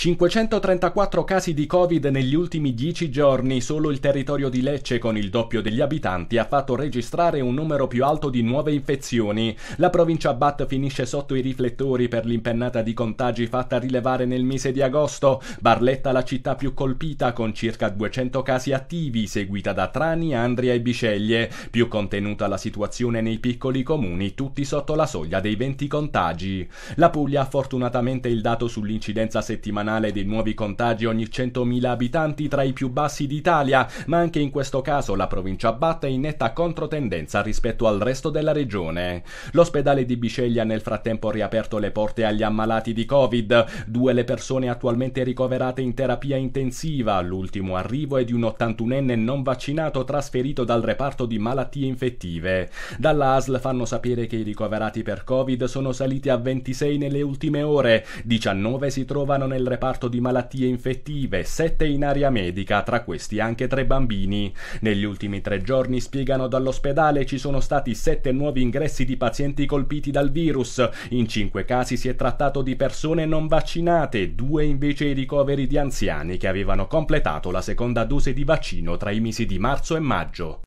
534 casi di Covid negli ultimi 10 giorni, solo il territorio di Lecce con il doppio degli abitanti ha fatto registrare un numero più alto di nuove infezioni. La provincia Bat finisce sotto i riflettori per l'impennata di contagi fatta rilevare nel mese di agosto. Barletta la città più colpita con circa 200 casi attivi, seguita da Trani, Andria e Bisceglie. Più contenuta la situazione nei piccoli comuni, tutti sotto la soglia dei 20 contagi. La Puglia ha fortunatamente il dato sull'incidenza settimanale settimanale dei nuovi contagi ogni 100.000 abitanti tra i più bassi d'Italia, ma anche in questo caso la provincia batte in netta controtendenza rispetto al resto della regione. L'ospedale di Biceglia nel frattempo ha riaperto le porte agli ammalati di Covid, due le persone attualmente ricoverate in terapia intensiva, l'ultimo arrivo è di un 81enne non vaccinato trasferito dal reparto di malattie infettive. Dalla ASL fanno sapere che i ricoverati per Covid sono saliti a 26 nelle ultime ore, 19 si trovano nel reparto reparto di malattie infettive, 7 in area medica, tra questi anche tre bambini. Negli ultimi tre giorni, spiegano dall'ospedale, ci sono stati 7 nuovi ingressi di pazienti colpiti dal virus. In 5 casi si è trattato di persone non vaccinate, 2 invece i ricoveri di anziani che avevano completato la seconda dose di vaccino tra i mesi di marzo e maggio.